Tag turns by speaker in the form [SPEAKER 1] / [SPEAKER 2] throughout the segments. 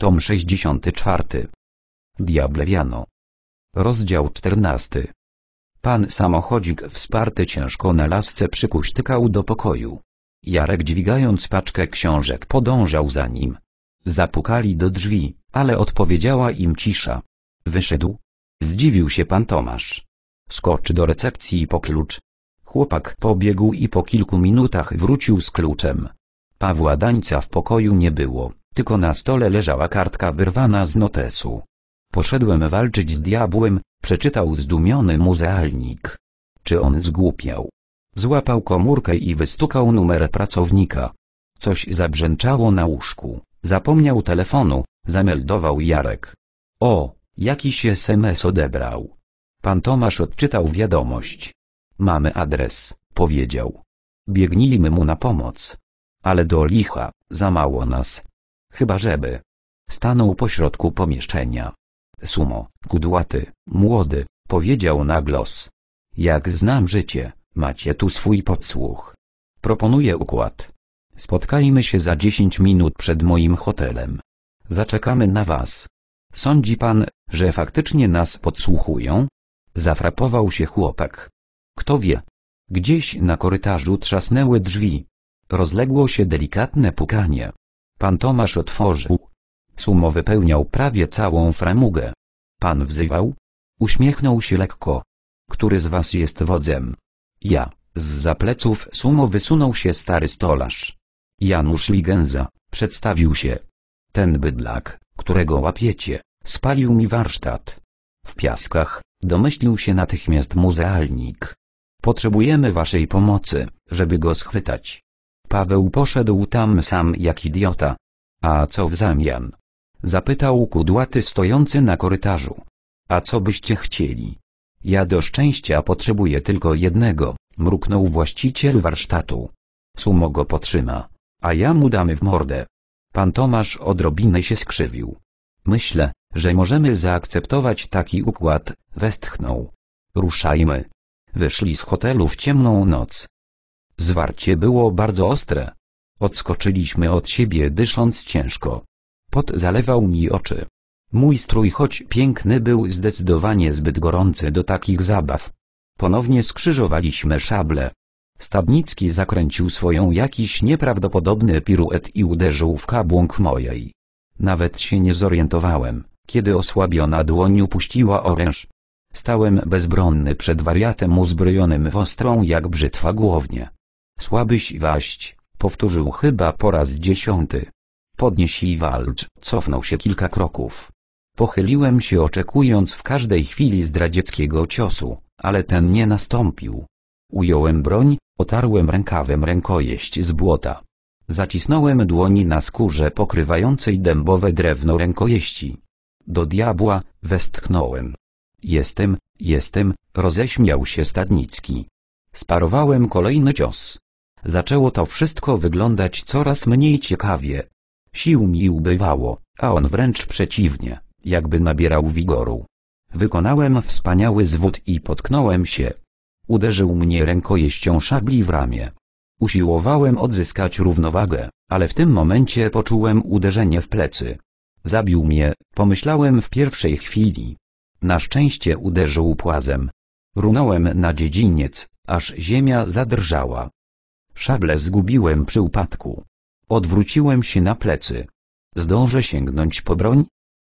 [SPEAKER 1] Tom 64. Diablewiano. Rozdział 14. Pan samochodzik wsparty ciężko na lasce przykuśtykał do pokoju. Jarek dźwigając paczkę książek podążał za nim. Zapukali do drzwi, ale odpowiedziała im cisza. Wyszedł. Zdziwił się pan Tomasz. Skoczy do recepcji po klucz. Chłopak pobiegł i po kilku minutach wrócił z kluczem. Pawła Dańca w pokoju nie było tylko na stole leżała kartka wyrwana z notesu. Poszedłem walczyć z diabłem, przeczytał zdumiony muzealnik. Czy on zgłupiał? Złapał komórkę i wystukał numer pracownika. Coś zabrzęczało na łóżku. Zapomniał telefonu, zameldował Jarek. O, jakiś SMS odebrał. Pan Tomasz odczytał wiadomość. Mamy adres, powiedział. Biegnijmy mu na pomoc. Ale do licha, za mało nas, Chyba żeby. Stanął pośrodku pomieszczenia. Sumo, kudłaty, młody, powiedział na głos. Jak znam życie, macie tu swój podsłuch. Proponuję układ. Spotkajmy się za dziesięć minut przed moim hotelem. Zaczekamy na was. Sądzi pan, że faktycznie nas podsłuchują? Zafrapował się chłopak. Kto wie? Gdzieś na korytarzu trzasnęły drzwi. Rozległo się delikatne pukanie. Pan Tomasz otworzył. Sumo wypełniał prawie całą framugę. Pan wzywał. Uśmiechnął się lekko. Który z was jest wodzem? Ja. Z zapleców Sumo wysunął się stary stolarz. Janusz Ligenza, przedstawił się. Ten bydlak, którego łapiecie, spalił mi warsztat. W piaskach, domyślił się natychmiast muzealnik. Potrzebujemy waszej pomocy, żeby go schwytać. Paweł poszedł tam sam jak idiota. A co w zamian? Zapytał kudłaty stojący na korytarzu. A co byście chcieli? Ja do szczęścia potrzebuję tylko jednego, mruknął właściciel warsztatu. Sumo go potrzyma. A ja mu damy w mordę. Pan Tomasz odrobinę się skrzywił. Myślę, że możemy zaakceptować taki układ, westchnął. Ruszajmy. Wyszli z hotelu w ciemną noc. Zwarcie było bardzo ostre. Odskoczyliśmy od siebie dysząc ciężko. Pot zalewał mi oczy. Mój strój choć piękny był zdecydowanie zbyt gorący do takich zabaw. Ponownie skrzyżowaliśmy szable. Stadnicki zakręcił swoją jakiś nieprawdopodobny piruet i uderzył w kabłąk mojej. Nawet się nie zorientowałem, kiedy osłabiona dłoń upuściła oręż. Stałem bezbronny przed wariatem uzbrojonym w ostrą jak brzytwa głownie. Słabyś i waść, powtórzył chyba po raz dziesiąty. Podnieś i walcz, cofnął się kilka kroków. Pochyliłem się oczekując w każdej chwili zdradzieckiego ciosu, ale ten nie nastąpił. Ująłem broń, otarłem rękawem rękojeść z błota. Zacisnąłem dłoni na skórze pokrywającej dębowe drewno rękojeści. Do diabła, westchnąłem. Jestem, jestem, roześmiał się Stadnicki. Sparowałem kolejny cios. Zaczęło to wszystko wyglądać coraz mniej ciekawie. Sił mi ubywało, a on wręcz przeciwnie, jakby nabierał wigoru. Wykonałem wspaniały zwód i potknąłem się. Uderzył mnie rękojeścią szabli w ramię. Usiłowałem odzyskać równowagę, ale w tym momencie poczułem uderzenie w plecy. Zabił mnie, pomyślałem w pierwszej chwili. Na szczęście uderzył płazem. Runąłem na dziedziniec, aż ziemia zadrżała. Szable zgubiłem przy upadku. Odwróciłem się na plecy. Zdążę sięgnąć po broń?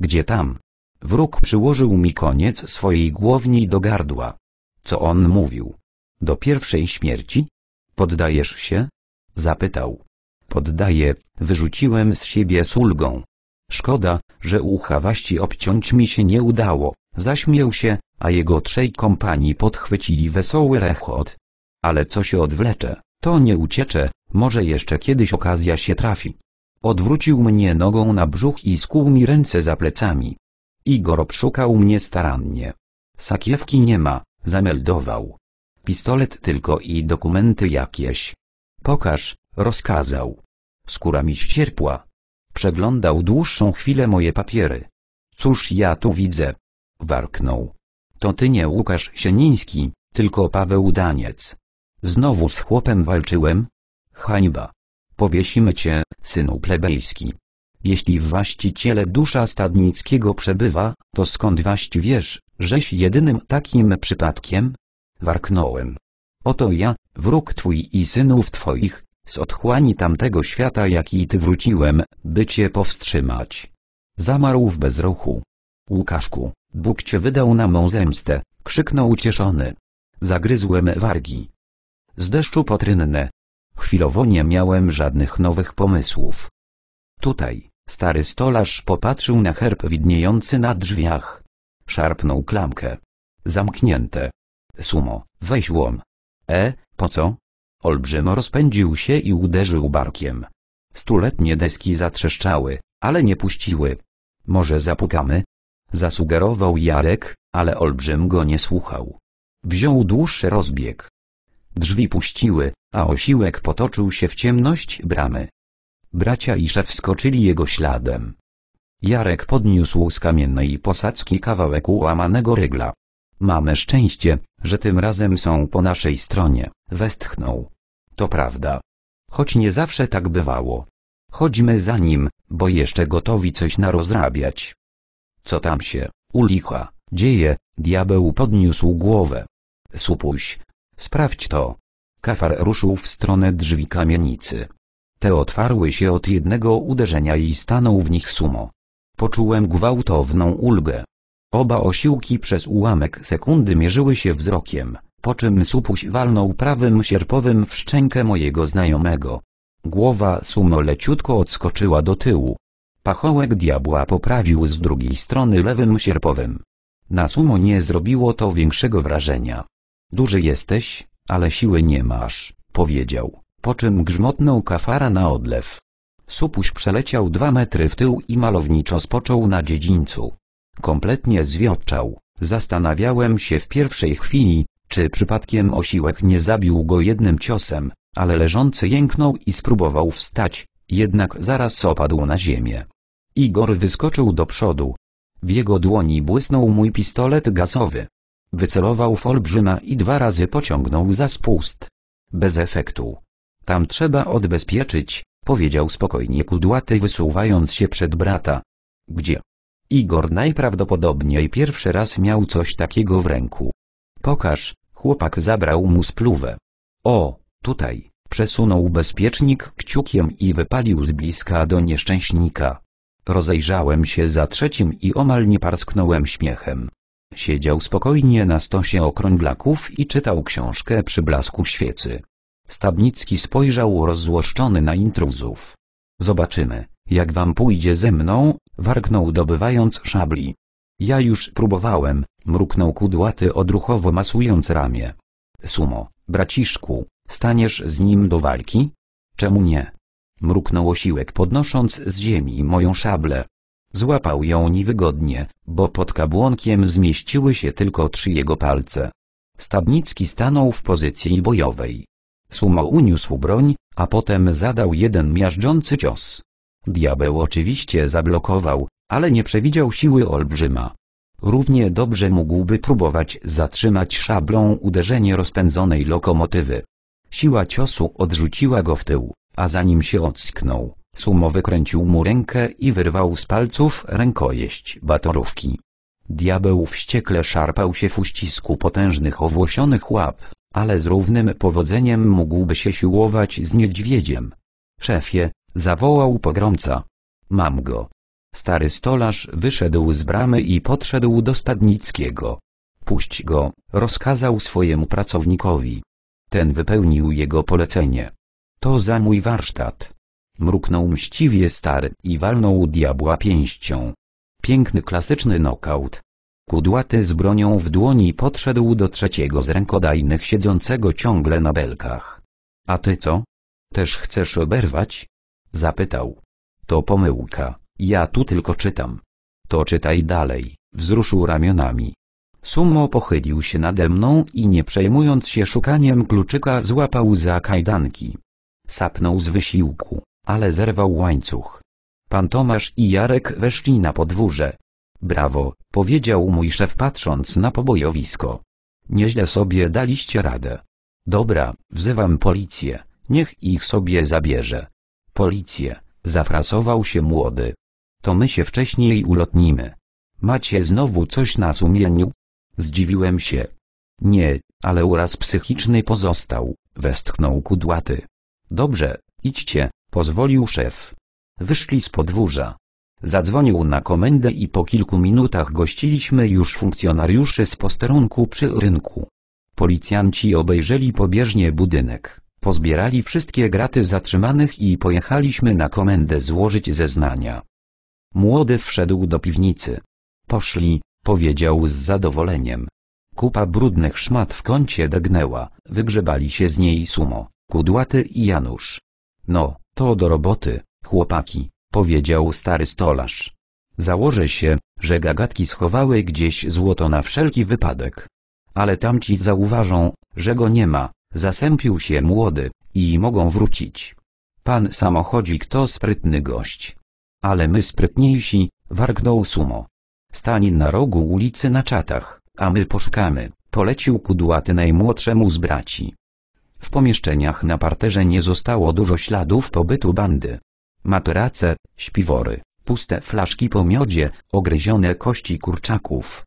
[SPEAKER 1] Gdzie tam? Wróg przyłożył mi koniec swojej głowni do gardła. Co on mówił? Do pierwszej śmierci? Poddajesz się? Zapytał. Poddaję, wyrzuciłem z siebie z ulgą. Szkoda, że ucha obciąć mi się nie udało, zaśmiał się, a jego trzej kompanii podchwycili wesoły rechot. Ale co się odwlecze? To nie uciecze, może jeszcze kiedyś okazja się trafi. Odwrócił mnie nogą na brzuch i skłuł mi ręce za plecami. Igor obszukał mnie starannie. Sakiewki nie ma, zameldował. Pistolet tylko i dokumenty jakieś. Pokaż, rozkazał. Skóra mi ścierpła. Przeglądał dłuższą chwilę moje papiery. Cóż ja tu widzę? Warknął. To ty nie Łukasz Sieniński, tylko Paweł Daniec. Znowu z chłopem walczyłem? Hańba. Powiesimy cię, synu plebejski. Jeśli w właściciele dusza Stadnickiego przebywa, to skąd waść wiesz, żeś jedynym takim przypadkiem? Warknąłem. Oto ja, wróg twój i synów twoich, z otchłani tamtego świata jak i ty wróciłem, by cię powstrzymać. Zamarł w bezruchu. Łukaszku, Bóg cię wydał na mą zemstę, krzyknął ucieszony. Zagryzłem wargi z deszczu potrynne. Chwilowo nie miałem żadnych nowych pomysłów. Tutaj, stary stolarz popatrzył na herb widniejący na drzwiach. Szarpnął klamkę. Zamknięte. Sumo, weź łom. E, po co? Olbrzymo rozpędził się i uderzył barkiem. Stuletnie deski zatrzeszczały, ale nie puściły. Może zapukamy? Zasugerował Jarek, ale Olbrzym go nie słuchał. Wziął dłuższy rozbieg, Drzwi puściły, a osiłek potoczył się w ciemność bramy. Bracia i szef skoczyli jego śladem. Jarek podniósł z kamiennej posadzki kawałek ułamanego rygla. Mamy szczęście, że tym razem są po naszej stronie, westchnął. To prawda. Choć nie zawsze tak bywało. Chodźmy za nim, bo jeszcze gotowi coś narozrabiać. Co tam się, u licha, dzieje, diabeł podniósł głowę. Supuś, Sprawdź to. Kafar ruszył w stronę drzwi kamienicy. Te otwarły się od jednego uderzenia i stanął w nich sumo. Poczułem gwałtowną ulgę. Oba osiłki przez ułamek sekundy mierzyły się wzrokiem, po czym supuś walnął prawym sierpowym w szczękę mojego znajomego. Głowa sumo leciutko odskoczyła do tyłu. Pachołek diabła poprawił z drugiej strony lewym sierpowym. Na sumo nie zrobiło to większego wrażenia. Duży jesteś, ale siły nie masz, powiedział, po czym grzmotnął kafara na odlew. Supuś przeleciał dwa metry w tył i malowniczo spoczął na dziedzińcu. Kompletnie zwiotczał. Zastanawiałem się w pierwszej chwili, czy przypadkiem osiłek nie zabił go jednym ciosem, ale leżący jęknął i spróbował wstać, jednak zaraz opadł na ziemię. Igor wyskoczył do przodu. W jego dłoni błysnął mój pistolet gazowy. Wycelował w olbrzyma i dwa razy pociągnął za spust. Bez efektu. Tam trzeba odbezpieczyć, powiedział spokojnie kudłaty wysuwając się przed brata. Gdzie? Igor najprawdopodobniej pierwszy raz miał coś takiego w ręku. Pokaż, chłopak zabrał mu spluwę. O, tutaj, przesunął bezpiecznik kciukiem i wypalił z bliska do nieszczęśnika. Rozejrzałem się za trzecim i omal nie parsknąłem śmiechem. Siedział spokojnie na stosie okrąglaków i czytał książkę przy blasku świecy. Stabnicki spojrzał rozzłoszczony na intruzów. Zobaczymy, jak wam pójdzie ze mną, warknął dobywając szabli. Ja już próbowałem, mruknął kudłaty odruchowo masując ramię. Sumo, braciszku, staniesz z nim do walki? Czemu nie? Mruknął osiłek podnosząc z ziemi moją szablę. Złapał ją niewygodnie, bo pod kabłonkiem zmieściły się tylko trzy jego palce. Stadnicki stanął w pozycji bojowej. Sumo uniósł broń, a potem zadał jeden miażdżący cios. Diabeł oczywiście zablokował, ale nie przewidział siły olbrzyma. Równie dobrze mógłby próbować zatrzymać szablą uderzenie rozpędzonej lokomotywy. Siła ciosu odrzuciła go w tył, a zanim się ocknął, Sumo wykręcił mu rękę i wyrwał z palców rękojeść batorówki. Diabeł wściekle szarpał się w uścisku potężnych owłosionych łap, ale z równym powodzeniem mógłby się siłować z niedźwiedziem. Szefie, zawołał pogromca. Mam go. Stary stolarz wyszedł z bramy i podszedł do Spadnickiego. Puść go, rozkazał swojemu pracownikowi. Ten wypełnił jego polecenie. To za mój warsztat. Mruknął mściwie stary i walnął diabła pięścią. Piękny klasyczny nokaut. Kudłaty z bronią w dłoni podszedł do trzeciego z rękodajnych siedzącego ciągle na belkach. A ty co? Też chcesz oberwać? Zapytał. To pomyłka, ja tu tylko czytam. To czytaj dalej, wzruszył ramionami. Sumo pochylił się nade mną i nie przejmując się szukaniem kluczyka złapał za kajdanki. Sapnął z wysiłku ale zerwał łańcuch. Pan Tomasz i Jarek weszli na podwórze. Brawo, powiedział mój szef patrząc na pobojowisko. Nieźle sobie daliście radę. Dobra, wzywam policję, niech ich sobie zabierze. Policję, zafrasował się młody. To my się wcześniej ulotnimy. Macie znowu coś na sumieniu? Zdziwiłem się. Nie, ale uraz psychiczny pozostał, westchnął kudłaty. Dobrze, idźcie, pozwolił szef. Wyszli z podwórza. Zadzwonił na komendę i po kilku minutach gościliśmy już funkcjonariuszy z posterunku przy rynku. Policjanci obejrzeli pobieżnie budynek, pozbierali wszystkie graty zatrzymanych i pojechaliśmy na komendę złożyć zeznania. Młody wszedł do piwnicy. Poszli, powiedział z zadowoleniem. Kupa brudnych szmat w kącie drgnęła, wygrzebali się z niej Sumo, Kudłaty i Janusz. No, to do roboty, chłopaki, powiedział stary stolarz. Założę się, że gagatki schowały gdzieś złoto na wszelki wypadek. Ale tamci zauważą, że go nie ma, zasępił się młody, i mogą wrócić. Pan samochodzik to sprytny gość. Ale my sprytniejsi, wargnął Sumo. Stań na rogu ulicy na czatach, a my poszukamy, polecił kudłaty najmłodszemu z braci. W pomieszczeniach na parterze nie zostało dużo śladów pobytu bandy. Materace, śpiwory, puste flaszki po miodzie, ogryzione kości kurczaków.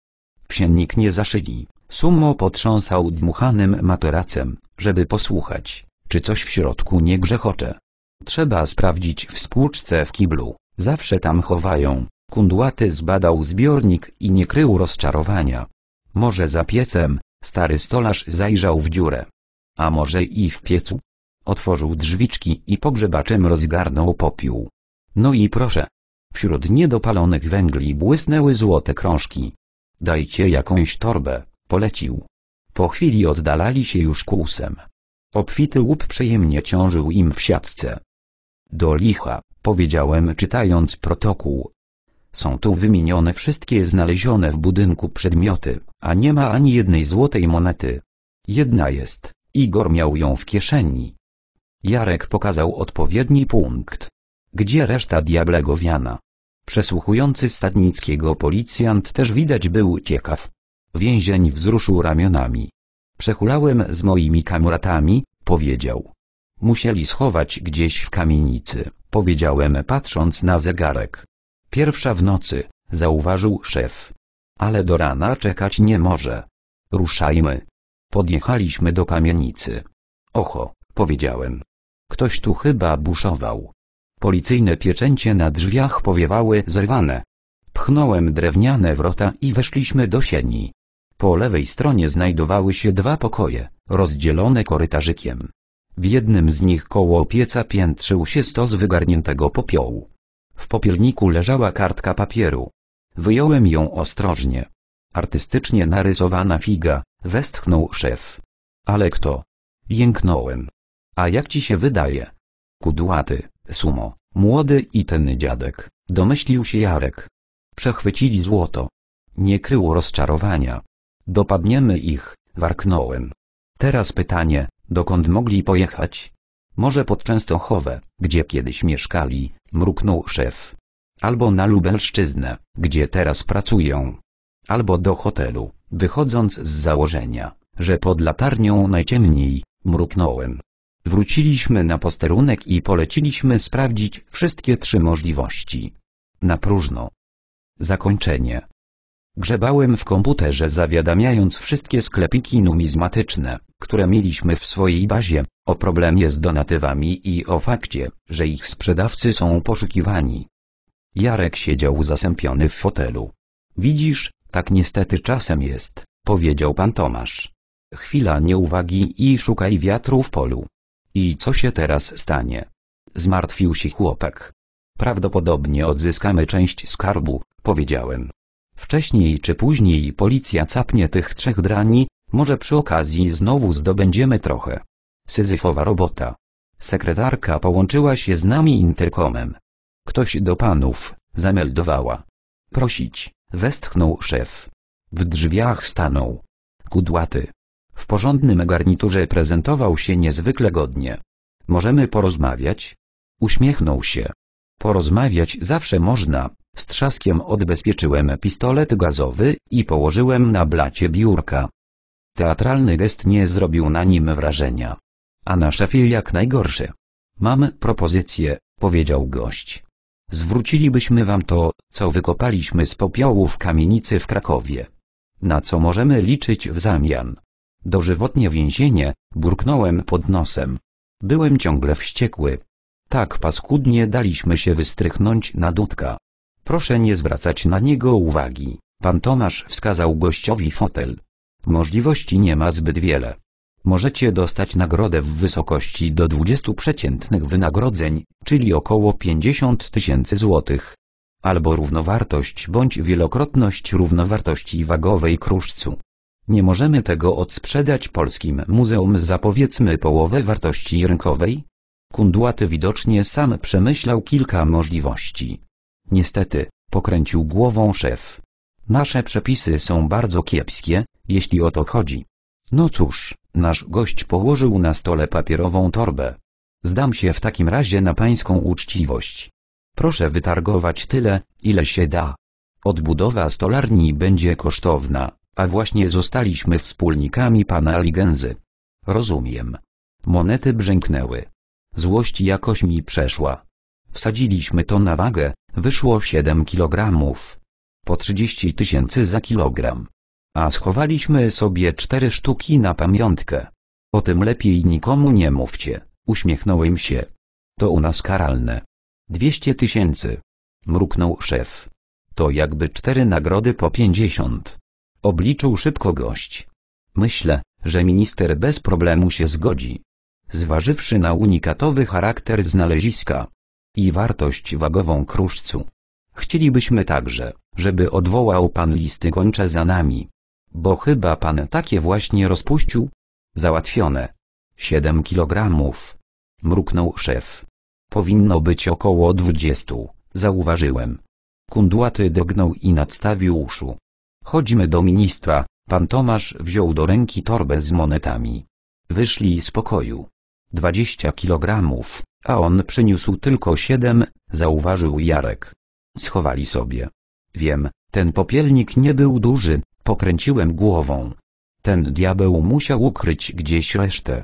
[SPEAKER 1] Psiennik nie zaszyli. Sumo potrząsał dmuchanym materacem, żeby posłuchać, czy coś w środku nie grzechocze. Trzeba sprawdzić w spłuczce w kiblu, zawsze tam chowają. Kundłaty zbadał zbiornik i nie krył rozczarowania. Może za piecem, stary stolarz zajrzał w dziurę a może i w piecu. Otworzył drzwiczki i pogrzebaczem rozgarnął popiół. No i proszę. Wśród niedopalonych węgli błysnęły złote krążki. Dajcie jakąś torbę, polecił. Po chwili oddalali się już kłusem. Obfity łup przyjemnie ciążył im w siatce. Do licha, powiedziałem czytając protokół. Są tu wymienione wszystkie znalezione w budynku przedmioty, a nie ma ani jednej złotej monety. Jedna jest. Igor miał ją w kieszeni. Jarek pokazał odpowiedni punkt. Gdzie reszta diablego wiana? Przesłuchujący Stadnickiego policjant też widać był ciekaw. Więzień wzruszył ramionami. Przechulałem z moimi kamuratami, powiedział. Musieli schować gdzieś w kamienicy, powiedziałem patrząc na zegarek. Pierwsza w nocy, zauważył szef. Ale do rana czekać nie może. Ruszajmy. Podjechaliśmy do kamienicy. Oho, powiedziałem. Ktoś tu chyba buszował. Policyjne pieczęcie na drzwiach powiewały zerwane. Pchnąłem drewniane wrota i weszliśmy do sieni. Po lewej stronie znajdowały się dwa pokoje, rozdzielone korytarzykiem. W jednym z nich koło pieca piętrzył się stos wygarniętego popiołu. W popielniku leżała kartka papieru. Wyjąłem ją ostrożnie. Artystycznie narysowana figa, westchnął szef. Ale kto? Jęknąłem. A jak ci się wydaje? Kudłaty, sumo, młody i ten dziadek, domyślił się Jarek. Przechwycili złoto. Nie kryło rozczarowania. Dopadniemy ich, warknąłem. Teraz pytanie, dokąd mogli pojechać? Może pod Częstochowę, gdzie kiedyś mieszkali, mruknął szef. Albo na Lubelszczyznę, gdzie teraz pracują albo do hotelu, wychodząc z założenia, że pod latarnią najciemniej, mruknąłem. Wróciliśmy na posterunek i poleciliśmy sprawdzić wszystkie trzy możliwości. Na próżno. Zakończenie. Grzebałem w komputerze zawiadamiając wszystkie sklepiki numizmatyczne, które mieliśmy w swojej bazie, o problemie z donatywami i o fakcie, że ich sprzedawcy są poszukiwani. Jarek siedział zasępiony w fotelu. Widzisz, tak niestety czasem jest, powiedział pan Tomasz. Chwila nieuwagi i szukaj wiatru w polu. I co się teraz stanie? Zmartwił się chłopak. Prawdopodobnie odzyskamy część skarbu, powiedziałem. Wcześniej czy później policja capnie tych trzech drani, może przy okazji znowu zdobędziemy trochę. Syzyfowa robota. Sekretarka połączyła się z nami interkomem. Ktoś do panów, zameldowała. Prosić. Westchnął szef. W drzwiach stanął. Kudłaty. W porządnym garniturze prezentował się niezwykle godnie. Możemy porozmawiać? Uśmiechnął się. Porozmawiać zawsze można. Z trzaskiem odbezpieczyłem pistolet gazowy i położyłem na blacie biurka. Teatralny gest nie zrobił na nim wrażenia. A na szefie jak najgorszy. Mam propozycję, powiedział gość. Zwrócilibyśmy wam to, co wykopaliśmy z popiołu w kamienicy w Krakowie. Na co możemy liczyć w zamian? Dożywotnie więzienie, burknąłem pod nosem. Byłem ciągle wściekły. Tak paskudnie daliśmy się wystrychnąć na Dudka. Proszę nie zwracać na niego uwagi. Pan Tomasz wskazał gościowi fotel. Możliwości nie ma zbyt wiele możecie dostać nagrodę w wysokości do 20 przeciętnych wynagrodzeń, czyli około 50 tysięcy złotych. Albo równowartość bądź wielokrotność równowartości wagowej kruszcu. Nie możemy tego odsprzedać polskim muzeum za powiedzmy połowę wartości rynkowej? Kundłaty widocznie sam przemyślał kilka możliwości. Niestety, pokręcił głową szef. Nasze przepisy są bardzo kiepskie, jeśli o to chodzi. No cóż, Nasz gość położył na stole papierową torbę. Zdam się w takim razie na pańską uczciwość. Proszę wytargować tyle, ile się da. Odbudowa stolarni będzie kosztowna, a właśnie zostaliśmy wspólnikami pana Aligenzy. Rozumiem. Monety brzęknęły. Złość jakoś mi przeszła. Wsadziliśmy to na wagę, wyszło 7 kilogramów. Po 30 tysięcy za kilogram a schowaliśmy sobie cztery sztuki na pamiątkę. O tym lepiej nikomu nie mówcie, uśmiechnąłem się. To u nas karalne. Dwieście tysięcy. Mruknął szef. To jakby cztery nagrody po pięćdziesiąt. Obliczył szybko gość. Myślę, że minister bez problemu się zgodzi. Zważywszy na unikatowy charakter znaleziska i wartość wagową kruszcu. Chcielibyśmy także, żeby odwołał pan listy gończe za nami. Bo chyba pan takie właśnie rozpuścił? Załatwione. Siedem kilogramów. Mruknął szef. Powinno być około dwudziestu, zauważyłem. Kundłaty dognął i nadstawił uszu. Chodźmy do ministra, pan Tomasz wziął do ręki torbę z monetami. Wyszli z pokoju. Dwadzieścia kilogramów, a on przyniósł tylko siedem, zauważył Jarek. Schowali sobie. Wiem, ten popielnik nie był duży, Pokręciłem głową. Ten diabeł musiał ukryć gdzieś resztę.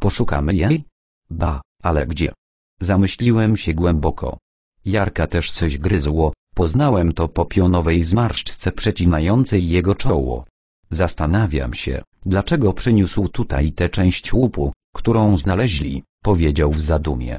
[SPEAKER 1] Poszukamy jej? Ba, ale gdzie? Zamyśliłem się głęboko. Jarka też coś gryzło, poznałem to po pionowej zmarszczce przecinającej jego czoło. Zastanawiam się, dlaczego przyniósł tutaj tę część łupu, którą znaleźli, powiedział w zadumie.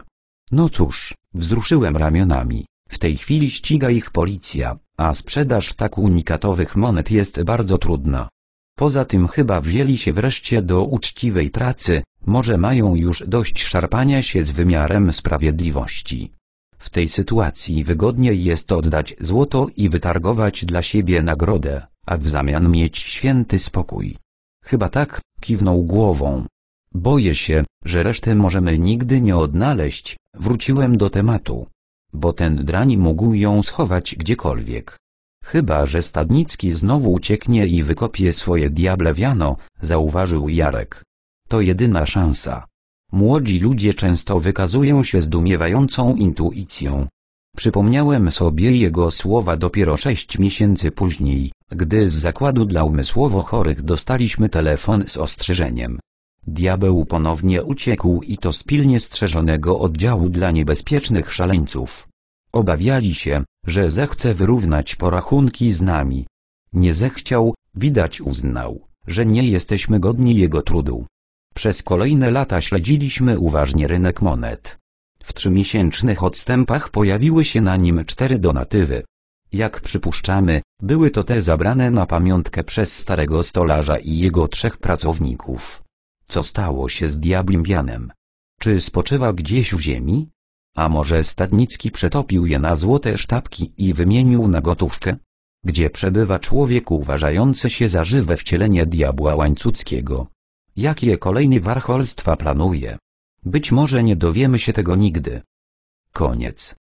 [SPEAKER 1] No cóż, wzruszyłem ramionami. W tej chwili ściga ich policja, a sprzedaż tak unikatowych monet jest bardzo trudna. Poza tym chyba wzięli się wreszcie do uczciwej pracy, może mają już dość szarpania się z wymiarem sprawiedliwości. W tej sytuacji wygodniej jest oddać złoto i wytargować dla siebie nagrodę, a w zamian mieć święty spokój. Chyba tak, kiwnął głową. Boję się, że resztę możemy nigdy nie odnaleźć, wróciłem do tematu bo ten drań mógł ją schować gdziekolwiek. Chyba, że Stadnicki znowu ucieknie i wykopie swoje diablewiano, zauważył Jarek. To jedyna szansa. Młodzi ludzie często wykazują się zdumiewającą intuicją. Przypomniałem sobie jego słowa dopiero sześć miesięcy później, gdy z zakładu dla umysłowo chorych dostaliśmy telefon z ostrzeżeniem, Diabeł ponownie uciekł i to z pilnie strzeżonego oddziału dla niebezpiecznych szaleńców. Obawiali się, że zechce wyrównać porachunki z nami. Nie zechciał, widać uznał, że nie jesteśmy godni jego trudu. Przez kolejne lata śledziliśmy uważnie rynek monet. W trzymiesięcznych odstępach pojawiły się na nim cztery donatywy. Jak przypuszczamy, były to te zabrane na pamiątkę przez starego stolarza i jego trzech pracowników. Co stało się z diabłym wianem? Czy spoczywa gdzieś w ziemi? A może Stadnicki przetopił je na złote sztabki i wymienił na gotówkę? Gdzie przebywa człowiek uważający się za żywe wcielenie diabła łańcuckiego? Jakie kolejne warcholstwa planuje? Być może nie dowiemy się tego nigdy. Koniec.